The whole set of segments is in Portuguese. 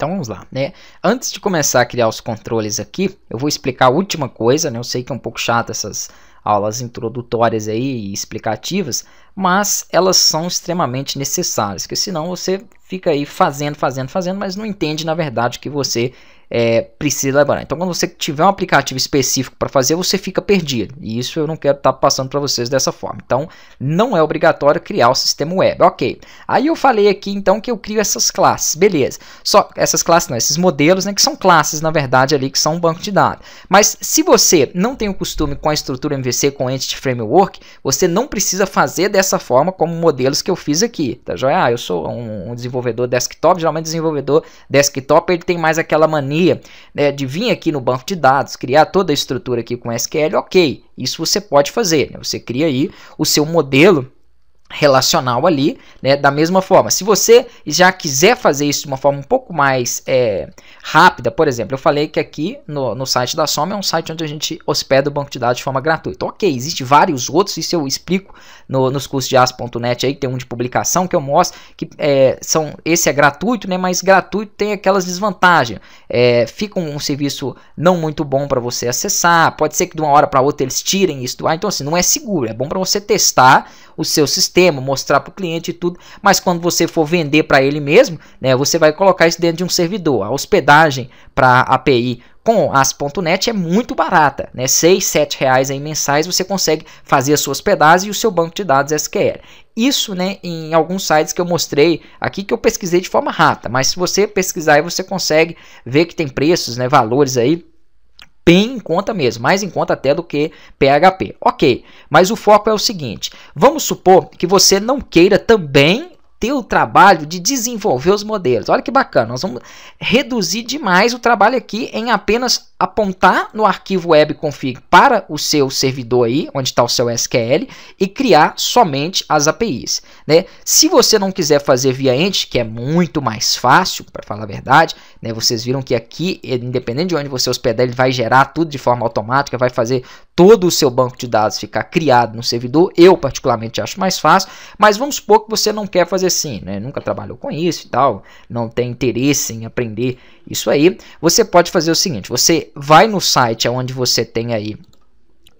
Então vamos lá, né? Antes de começar a criar os controles aqui, eu vou explicar a última coisa, né? Eu sei que é um pouco chato essas aulas introdutórias aí e explicativas, mas elas são extremamente necessárias, porque senão você fica aí fazendo, fazendo, fazendo, mas não entende na verdade o que você é, precisa levar. Então, quando você tiver um aplicativo específico para fazer, você fica perdido. E isso eu não quero estar tá passando para vocês dessa forma. Então, não é obrigatório criar o sistema web. Ok. Aí eu falei aqui então que eu crio essas classes, beleza? Só essas classes, não, esses modelos, né, que são classes na verdade ali que são um banco de dados. Mas se você não tem o costume com a estrutura MVC com Entity Framework, você não precisa fazer dessa forma como modelos que eu fiz aqui, tá joia? Ah, eu sou um, um desenvolvedor desktop, geralmente desenvolvedor desktop ele tem mais aquela mania companhia, né, de vir aqui no banco de dados, criar toda a estrutura aqui com SQL, ok, isso você pode fazer. Né? Você cria aí o seu modelo relacional ali, né? Da mesma forma, se você já quiser fazer isso de uma forma um pouco mais é, rápida, por exemplo, eu falei que aqui no, no site da Soma é um site onde a gente hospeda o banco de dados de forma gratuita. Então, ok, existe vários outros, isso eu explico no, nos cursos de as.net aí, tem um de publicação que eu mostro que é, são, esse é gratuito, né? Mas gratuito tem aquelas desvantagens. É, fica um, um, serviço não muito bom para você acessar, pode ser que de uma hora para outra eles tirem isso do ar, então assim, não é seguro, é bom para você testar o seu sistema sistema, mostrar para o cliente e tudo, mas quando você for vender para ele mesmo, né, você vai colocar isso dentro de um servidor. A hospedagem para API com as.net é muito barata, né? 6, 7 reais aí mensais você consegue fazer a sua hospedagem e o seu banco de dados SQL. Isso, né, em alguns sites que eu mostrei aqui que eu pesquisei de forma rata, mas se você pesquisar aí você consegue ver que tem preços, né, valores aí bem em conta mesmo, mais em conta até do que PHP. Ok, mas o foco é o seguinte: vamos supor que você não queira também ter o trabalho de desenvolver os modelos. Olha que bacana, nós vamos reduzir demais o trabalho aqui em apenas apontar no arquivo webconfig para o seu servidor aí, onde está o seu SQL, e criar somente as APIs. Né? Se você não quiser fazer via ente, que é muito mais fácil, para falar a verdade, né? vocês viram que aqui, independente de onde você hospedar, ele vai gerar tudo de forma automática, vai fazer todo o seu banco de dados ficar criado no servidor. Eu, particularmente, acho mais fácil, mas vamos supor que você não quer fazer assim, né? nunca trabalhou com isso e tal, não tem interesse em aprender isso aí. Você pode fazer o seguinte, você você vai no site onde você tem aí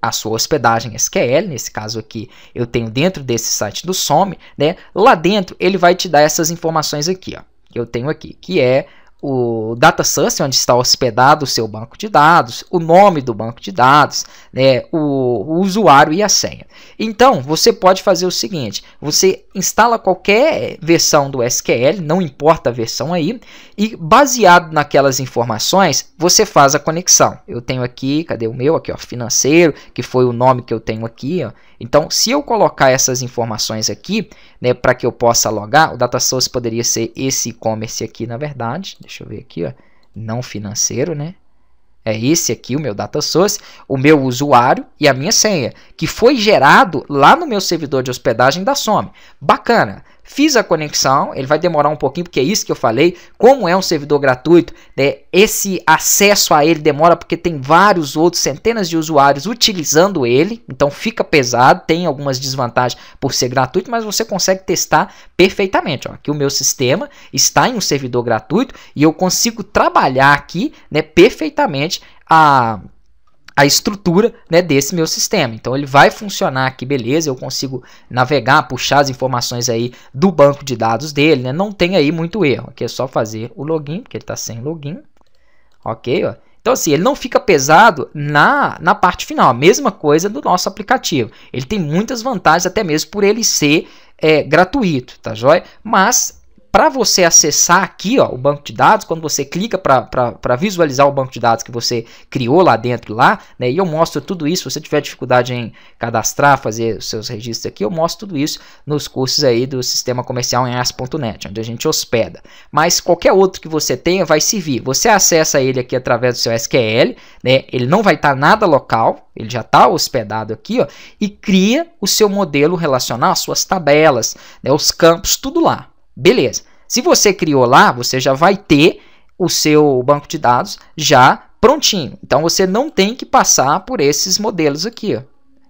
a sua hospedagem SQL, nesse caso aqui eu tenho dentro desse site do SOME, né? Lá dentro ele vai te dar essas informações aqui, ó, que eu tenho aqui, que é o data source onde está hospedado o seu banco de dados, o nome do banco de dados, né, o, o usuário e a senha. Então, você pode fazer o seguinte, você instala qualquer versão do SQL, não importa a versão aí, e baseado naquelas informações, você faz a conexão. Eu tenho aqui, cadê o meu aqui, ó, financeiro, que foi o nome que eu tenho aqui, ó. Então, se eu colocar essas informações aqui, né, para que eu possa logar, o data source poderia ser esse e-commerce aqui, na verdade. Deixa eu ver aqui, ó, não financeiro, né? É esse aqui, o meu data source, o meu usuário e a minha senha, que foi gerado lá no meu servidor de hospedagem da SOM. Bacana. Fiz a conexão, ele vai demorar um pouquinho, porque é isso que eu falei. Como é um servidor gratuito, né, esse acesso a ele demora porque tem vários outros, centenas de usuários utilizando ele, então fica pesado, tem algumas desvantagens por ser gratuito, mas você consegue testar perfeitamente. Ó. Aqui o meu sistema está em um servidor gratuito e eu consigo trabalhar aqui né, perfeitamente a a estrutura né, desse meu sistema. Então ele vai funcionar aqui, beleza, eu consigo navegar, puxar as informações aí do banco de dados dele, né? não tem aí muito erro. Aqui é só fazer o login, porque ele está sem login, ok? Ó. Então assim, ele não fica pesado na, na parte final, a mesma coisa do nosso aplicativo. Ele tem muitas vantagens, até mesmo por ele ser é, gratuito, tá joia? Mas para você acessar aqui ó, o banco de dados, quando você clica para visualizar o banco de dados que você criou lá dentro, lá, né, e eu mostro tudo isso. Se você tiver dificuldade em cadastrar, fazer os seus registros aqui, eu mostro tudo isso nos cursos aí do sistema comercial em as.net, onde a gente hospeda. Mas qualquer outro que você tenha vai servir. Você acessa ele aqui através do seu SQL, né, ele não vai estar tá nada local, ele já está hospedado aqui, ó, e cria o seu modelo relacional, as suas tabelas, né, os campos, tudo lá. Beleza. Se você criou lá, você já vai ter o seu banco de dados já prontinho. Então você não tem que passar por esses modelos aqui. Ó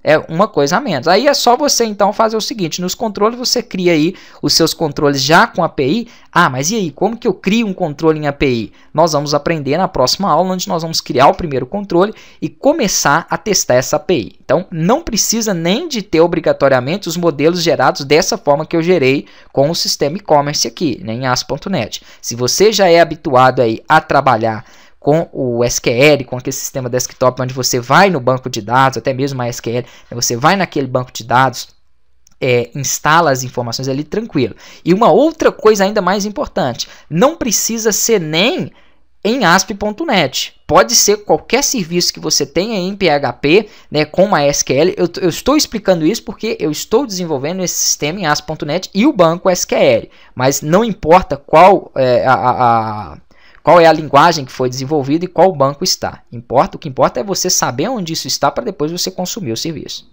é uma coisa a menos. Aí é só você então fazer o seguinte: nos controles você cria aí os seus controles já com API. Ah, mas e aí, como que eu crio um controle em API? Nós vamos aprender na próxima aula, onde nós vamos criar o primeiro controle e começar a testar essa API. Então, não precisa nem de ter obrigatoriamente os modelos gerados dessa forma que eu gerei com o sistema e-commerce aqui, né, em as.net. Se você já é habituado aí a trabalhar com o SQL, com aquele sistema desktop onde você vai no banco de dados, até mesmo a SQL, né, você vai naquele banco de dados, é, instala as informações ali tranquilo. E uma outra coisa ainda mais importante, não precisa ser nem em ASP.NET. Pode ser qualquer serviço que você tenha em PHP, né, com uma SQL. Eu, eu, estou explicando isso porque eu estou desenvolvendo esse sistema em ASP.NET e o banco SQL. Mas não importa qual é, a, a qual é a linguagem que foi desenvolvida e qual banco está. Importa, o que importa é você saber onde isso está para depois você consumir o serviço.